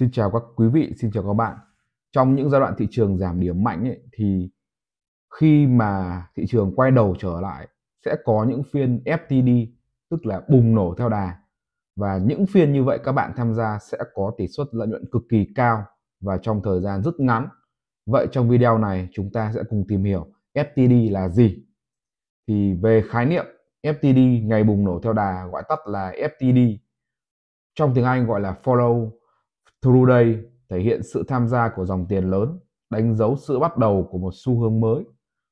Xin chào các quý vị, xin chào các bạn. Trong những giai đoạn thị trường giảm điểm mạnh ấy, thì khi mà thị trường quay đầu trở lại sẽ có những phiên FTD tức là bùng nổ theo đà và những phiên như vậy các bạn tham gia sẽ có tỷ suất lợi nhuận cực kỳ cao và trong thời gian rất ngắn. Vậy trong video này chúng ta sẽ cùng tìm hiểu FTD là gì. Thì về khái niệm FTD ngày bùng nổ theo đà gọi tắt là FTD trong tiếng Anh gọi là follow Trueday thể hiện sự tham gia của dòng tiền lớn, đánh dấu sự bắt đầu của một xu hướng mới,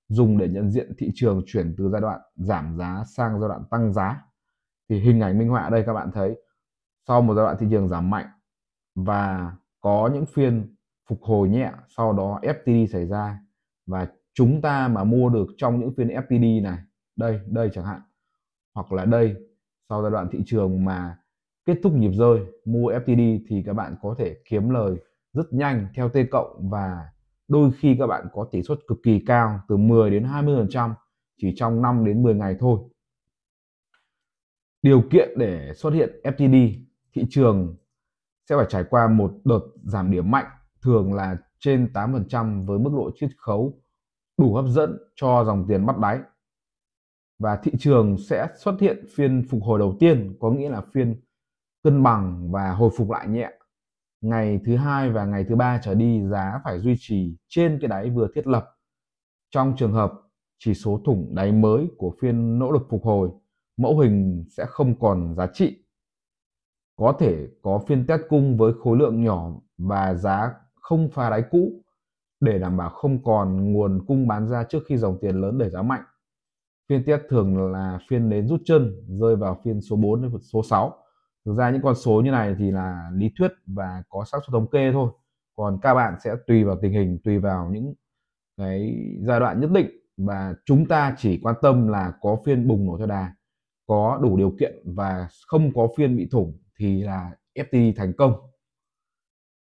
dùng để nhận diện thị trường chuyển từ giai đoạn giảm giá sang giai đoạn tăng giá. Thì hình ảnh minh họa đây các bạn thấy, sau một giai đoạn thị trường giảm mạnh và có những phiên phục hồi nhẹ, sau đó FTD xảy ra và chúng ta mà mua được trong những phiên FTD này, đây, đây chẳng hạn, hoặc là đây, sau giai đoạn thị trường mà kết thúc nhịp rơi mua FTD thì các bạn có thể kiếm lời rất nhanh theo T cộng và đôi khi các bạn có tỷ suất cực kỳ cao từ 10 đến 20% chỉ trong 5 đến 10 ngày thôi. Điều kiện để xuất hiện FTD, thị trường sẽ phải trải qua một đợt giảm điểm mạnh thường là trên 8% với mức độ chiết khấu đủ hấp dẫn cho dòng tiền bắt đáy. Và thị trường sẽ xuất hiện phiên phục hồi đầu tiên, có nghĩa là phiên cân bằng và hồi phục lại nhẹ ngày thứ hai và ngày thứ ba trở đi giá phải duy trì trên cái đáy vừa thiết lập trong trường hợp chỉ số thủng đáy mới của phiên nỗ lực phục hồi mẫu hình sẽ không còn giá trị có thể có phiên test cung với khối lượng nhỏ và giá không phá đáy cũ để đảm bảo không còn nguồn cung bán ra trước khi dòng tiền lớn đẩy giá mạnh. Phiên test thường là phiên đến rút chân rơi vào phiên số 4 đến số 6 thực ra những con số như này thì là lý thuyết và có xác suất thống kê thôi còn các bạn sẽ tùy vào tình hình tùy vào những cái giai đoạn nhất định và chúng ta chỉ quan tâm là có phiên bùng nổ theo đà có đủ điều kiện và không có phiên bị thủng thì là FTD thành công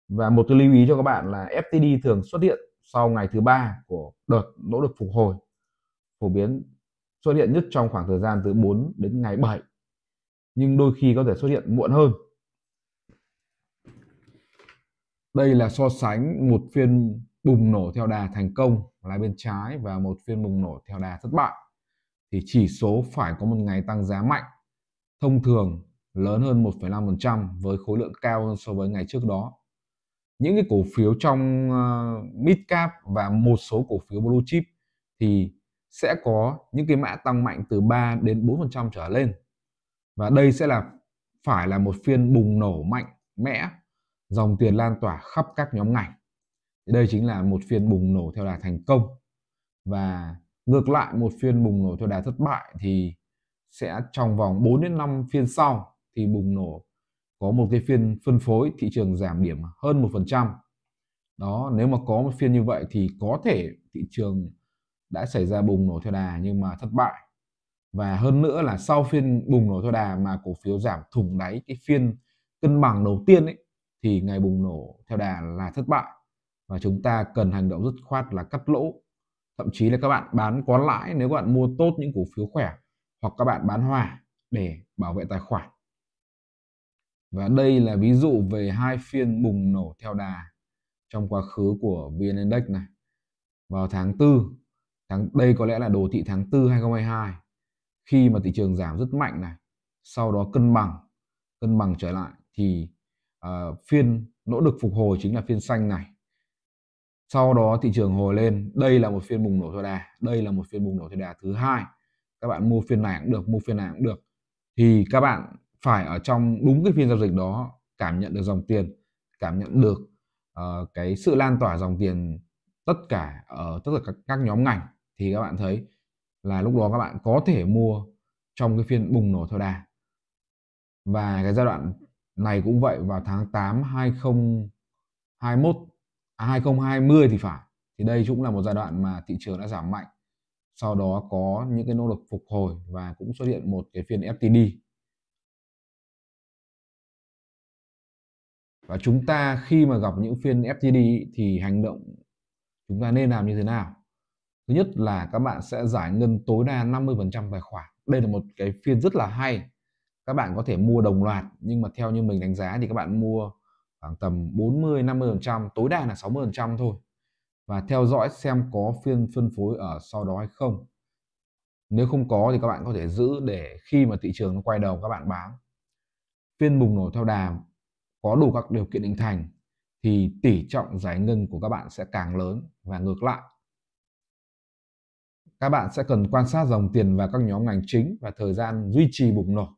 và một cái lưu ý cho các bạn là FTD thường xuất hiện sau ngày thứ ba của đợt nỗ lực phục hồi phổ biến xuất hiện nhất trong khoảng thời gian từ 4 đến ngày 7 nhưng đôi khi có thể xuất hiện muộn hơn. Đây là so sánh một phiên bùng nổ theo đà thành công là bên trái và một phiên bùng nổ theo đà thất bại thì chỉ số phải có một ngày tăng giá mạnh thông thường lớn hơn 1,5% với khối lượng cao hơn so với ngày trước đó. Những cái cổ phiếu trong ờ, mid cap và một số cổ phiếu blue chip thì sẽ có những cái mã tăng mạnh từ 3 đến 4% trở lên và đây sẽ là phải là một phiên bùng nổ mạnh mẽ dòng tiền lan tỏa khắp các nhóm ngành đây chính là một phiên bùng nổ theo đà thành công và ngược lại một phiên bùng nổ theo đà thất bại thì sẽ trong vòng 4 đến 5 phiên sau thì bùng nổ có một cái phiên phân phối thị trường giảm điểm hơn 1%. Đó, nếu mà có một phiên như vậy thì có thể thị trường đã xảy ra bùng nổ theo đà nhưng mà thất bại và hơn nữa là sau phiên bùng nổ theo đà mà cổ phiếu giảm thủng đáy cái phiên cân bằng đầu tiên ấy thì ngày bùng nổ theo đà là thất bại và chúng ta cần hành động dứt khoát là cắt lỗ thậm chí là các bạn bán có lãi nếu các bạn mua tốt những cổ phiếu khỏe hoặc các bạn bán hòa để bảo vệ tài khoản và đây là ví dụ về hai phiên bùng nổ theo đà trong quá khứ của VN Index này vào tháng 4 tháng đây có lẽ là đồ thị tháng 4 2022 khi mà thị trường giảm rất mạnh này sau đó cân bằng cân bằng trở lại thì uh, phiên nỗ lực phục hồi chính là phiên xanh này sau đó thị trường hồi lên đây là một phiên bùng nổ theo đà đây là một phiên bùng nổ theo đà thứ hai các bạn mua phiên này cũng được mua phiên này cũng được thì các bạn phải ở trong đúng cái phiên giao dịch đó cảm nhận được dòng tiền cảm nhận được uh, cái sự lan tỏa dòng tiền tất cả ở tất cả các, các nhóm ngành thì các bạn thấy là lúc đó các bạn có thể mua trong cái phiên bùng nổ theo đà và cái giai đoạn này cũng vậy vào tháng 8 2021 à 2020 thì phải thì đây cũng là một giai đoạn mà thị trường đã giảm mạnh sau đó có những cái nỗ lực phục hồi và cũng xuất hiện một cái phiên FTD và chúng ta khi mà gặp những phiên FTD thì hành động chúng ta nên làm như thế nào Thứ nhất là các bạn sẽ giải ngân tối đa 50% tài khoản. Đây là một cái phiên rất là hay. Các bạn có thể mua đồng loạt nhưng mà theo như mình đánh giá thì các bạn mua khoảng tầm 40 50%, tối đa là 60% thôi. Và theo dõi xem có phiên phân phối ở sau đó hay không. Nếu không có thì các bạn có thể giữ để khi mà thị trường nó quay đầu các bạn bán. Phiên bùng nổ theo đà có đủ các điều kiện định thành thì tỷ trọng giải ngân của các bạn sẽ càng lớn và ngược lại các bạn sẽ cần quan sát dòng tiền vào các nhóm ngành chính và thời gian duy trì bùng nổ.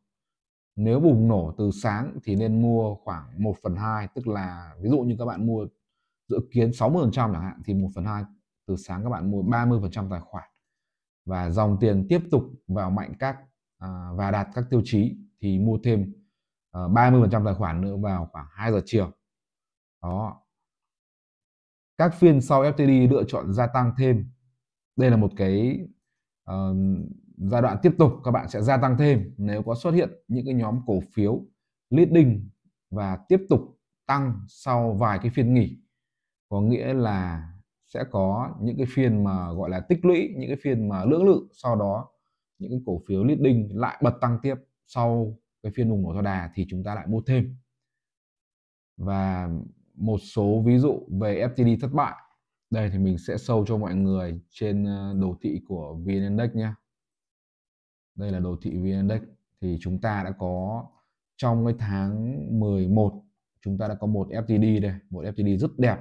Nếu bùng nổ từ sáng thì nên mua khoảng 1 phần 2, tức là ví dụ như các bạn mua dự kiến 60% chẳng hạn thì 1 phần 2 từ sáng các bạn mua 30% tài khoản và dòng tiền tiếp tục vào mạnh các à, và đạt các tiêu chí thì mua thêm à, ờ, 30% tài khoản nữa vào khoảng 2 giờ chiều. Đó. Các phiên sau FTD lựa chọn gia tăng thêm đây là một cái uh, giai đoạn tiếp tục các bạn sẽ gia tăng thêm nếu có xuất hiện những cái nhóm cổ phiếu leading và tiếp tục tăng sau vài cái phiên nghỉ có nghĩa là sẽ có những cái phiên mà gọi là tích lũy những cái phiên mà lưỡng lự sau đó những cái cổ phiếu leading lại bật tăng tiếp sau cái phiên bùng nổ theo đà thì chúng ta lại mua thêm và một số ví dụ về FTD thất bại đây thì mình sẽ sâu cho mọi người trên ờ, đồ thị của VN Index nhé. Đây là đồ thị VN Index thì chúng ta đã có trong cái tháng 11 chúng ta đã có một FTD đây, một FTD rất đẹp.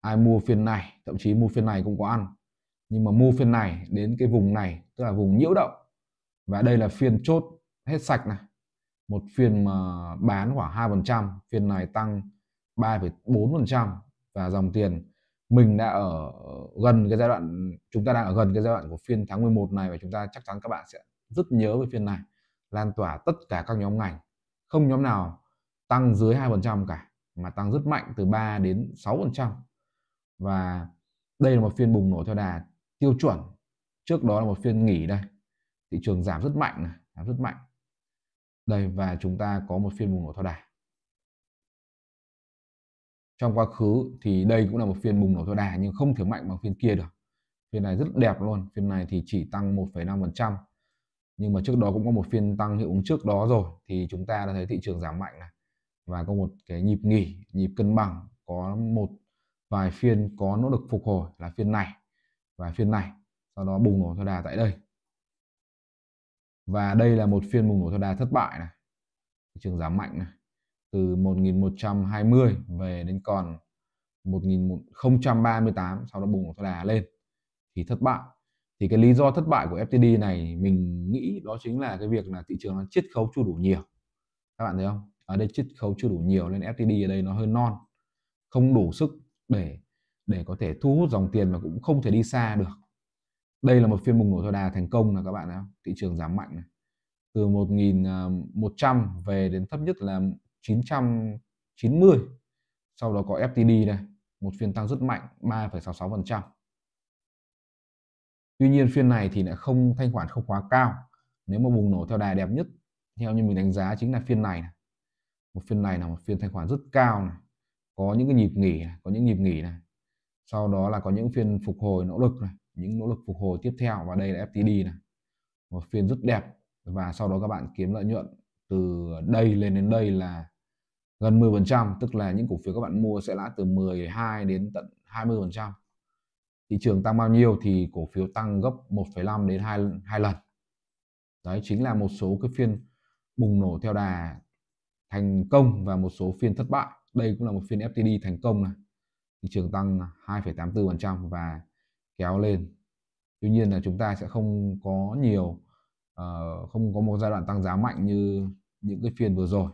Ai mua phiên này, thậm chí mua phiên này cũng có ăn. Nhưng mà mua phiên này đến cái vùng này, tức là vùng nhiễu động. Và đây là phiên chốt hết sạch này. Một phiên mà bán khoảng 2%, phiên này tăng 3,4% và dòng tiền mình đã ở gần cái giai đoạn chúng ta đang ở gần cái giai đoạn của phiên tháng 11 này và chúng ta chắc chắn các bạn sẽ rất nhớ về phiên này lan tỏa tất cả các nhóm ngành không nhóm nào tăng dưới 2% cả mà tăng rất mạnh từ 3 đến 6% và đây là một phiên bùng nổ theo đà tiêu chuẩn trước đó là một phiên nghỉ đây thị trường giảm rất mạnh này giảm rất mạnh đây và chúng ta có một phiên bùng nổ theo đà trong quá khứ thì đây cũng là một phiên bùng nổ tối đa nhưng không thể mạnh bằng phiên kia được phiên này rất đẹp luôn phiên này thì chỉ tăng 1,5% nhưng mà trước đó cũng có một phiên tăng hiệu ứng trước đó rồi thì chúng ta đã thấy thị trường giảm mạnh này và có một cái nhịp nghỉ nhịp cân bằng có một vài phiên có nỗ lực phục hồi là phiên này và phiên này sau đó bùng nổ theo đà tại đây và đây là một phiên bùng nổ theo đà thất bại này thị trường giảm mạnh này từ 1120 về đến còn 1038 sau đó bùng một đà lên thì thất bại thì cái lý do thất bại của FTD này mình nghĩ đó chính là cái việc là thị trường nó chiết khấu chưa đủ nhiều các bạn thấy không ở đây chiết khấu chưa đủ nhiều nên FTD ở đây nó hơi non không đủ sức để để có thể thu hút dòng tiền mà cũng không thể đi xa được đây là một phiên bùng nổ thoa đà thành công là các bạn thấy không? thị trường giảm mạnh này. từ 1.100 à, về đến thấp nhất là 990 sau đó có FTD này một phiên tăng rất mạnh 3,66% Tuy nhiên phiên này thì lại không thanh khoản không quá cao nếu mà bùng nổ theo đài đẹp nhất theo như mình đánh giá chính là phiên này, này. một phiên này là một phiên thanh khoản rất cao này có những cái nhịp nghỉ này, có những nhịp nghỉ này sau đó là có những phiên phục hồi nỗ lực này những nỗ lực phục hồi tiếp theo và đây là FTD này một phiên rất đẹp và sau đó các bạn kiếm lợi nhuận từ đây lên đến đây là gần 10% tức là những cổ phiếu các bạn mua sẽ lãi từ 12 đến tận 20%. Thị trường tăng bao nhiêu thì cổ phiếu tăng gấp 1,5 đến 2 2 lần. Đấy chính là một số cái phiên bùng nổ theo đà thành công và một số phiên thất bại. Đây cũng là một phiên FTD thành công này. Thị trường tăng 2,84% và kéo lên. Tuy nhiên là chúng ta sẽ không có nhiều uh, không có một giai đoạn tăng giá mạnh như những cái phiên vừa rồi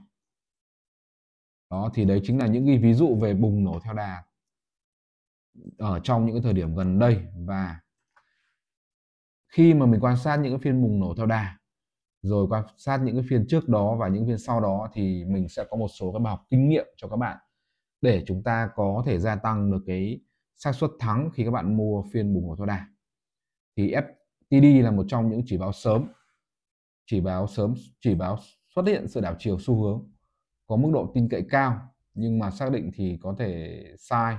đó thì đấy chính là những cái ví dụ về bùng nổ theo đà ở trong những cái thời điểm gần đây và khi mà mình quan sát những cái phiên bùng nổ theo đà rồi quan sát những cái phiên trước đó và những phiên sau đó thì mình sẽ có một số cái bài học kinh nghiệm cho các bạn để chúng ta có thể gia tăng được cái xác suất thắng khi các bạn mua phiên bùng nổ theo đà thì FTD là một trong những chỉ báo sớm chỉ báo sớm chỉ báo xuất hiện sự đảo chiều xu hướng có mức độ tin cậy cao nhưng mà xác định thì có thể sai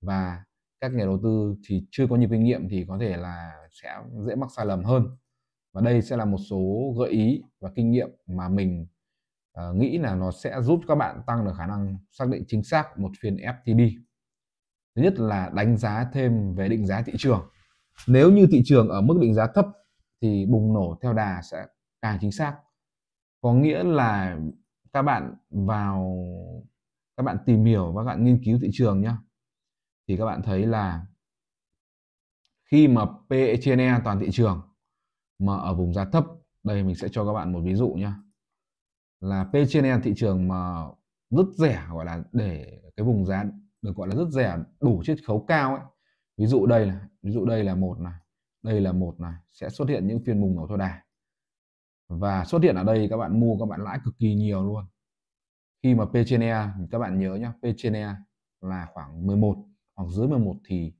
và các nhà đầu tư thì chưa có nhiều kinh nghiệm thì có thể là sẽ dễ mắc sai lầm hơn và đây sẽ là một số gợi ý và kinh nghiệm mà mình uh, nghĩ là nó sẽ giúp các bạn tăng được khả năng xác định chính xác một phiên FTD thứ nhất là đánh giá thêm về định giá thị trường nếu như thị trường ở mức định giá thấp thì bùng nổ theo đà sẽ càng chính xác có nghĩa là các bạn vào các bạn tìm hiểu và các bạn nghiên cứu thị trường nhá thì các bạn thấy là khi mà PE trên E toàn thị trường mà ở vùng giá thấp đây mình sẽ cho các bạn một ví dụ nhá là P trên E, e thị trường mà rất rẻ gọi là để cái vùng giá được gọi là rất rẻ đủ chiết khấu cao ấy ví dụ đây là ví dụ đây là một này đây là một này sẽ xuất hiện những phiên bùng nổ thôi đà và xuất hiện ở đây các bạn mua các bạn lãi cực kỳ nhiều luôn khi mà P trên E các bạn nhớ nhá P trên E là khoảng 11 hoặc dưới 11 thì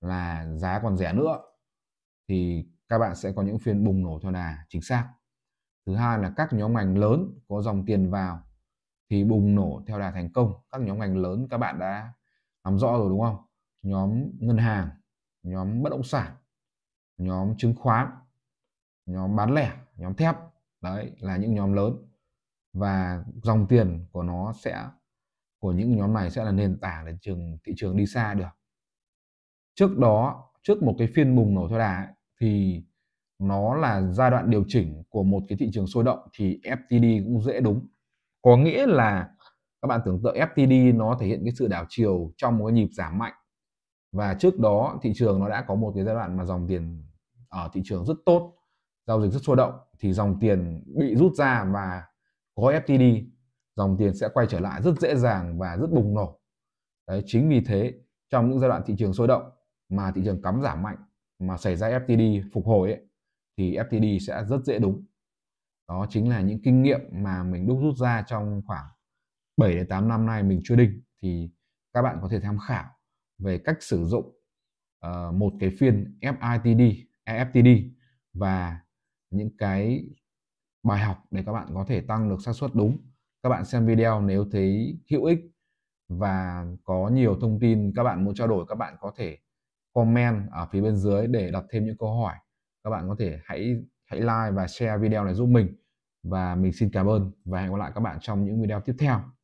là giá còn rẻ nữa thì các bạn sẽ có những phiên bùng nổ theo đà chính xác thứ hai là các nhóm ngành lớn có dòng tiền vào thì bùng nổ theo đà thành công các nhóm ngành lớn các bạn đã nắm rõ rồi đúng không nhóm ngân hàng nhóm bất động sản nhóm chứng khoán nhóm bán lẻ nhóm thép đấy là những nhóm lớn và dòng tiền của nó sẽ của những nhóm này sẽ là nền tảng để trường thị trường đi xa được trước đó trước một cái phiên bùng nổ theo đà ấy, thì nó là giai đoạn điều chỉnh của một cái thị trường sôi động thì FTD cũng dễ đúng có nghĩa là các bạn tưởng tượng FTD nó thể hiện cái sự đảo chiều trong một cái nhịp giảm mạnh và trước đó thị trường nó đã có một cái giai đoạn mà dòng tiền ở thị trường rất tốt giao dịch rất sôi động thì dòng tiền bị rút ra và có FTD dòng tiền sẽ quay trở lại rất dễ dàng và rất bùng nổ đấy chính vì thế trong những giai đoạn thị trường sôi động mà thị trường cắm giảm mạnh mà xảy ra FTD phục hồi ấy, thì FTD sẽ rất dễ đúng đó chính là những kinh nghiệm mà mình đúc rút ra trong khoảng 7 đến 8 năm nay mình chưa đinh thì các bạn có thể tham khảo về cách sử dụng uh, một cái phiên FITD, EFTD và những cái bài học để các bạn có thể tăng được xác suất đúng các bạn xem video nếu thấy hữu ích và có nhiều thông tin các bạn muốn trao đổi các bạn có thể comment ở phía bên dưới để đặt thêm những câu hỏi các bạn có thể hãy hãy like và share video này giúp mình và mình xin cảm ơn và hẹn gặp lại các bạn trong những video tiếp theo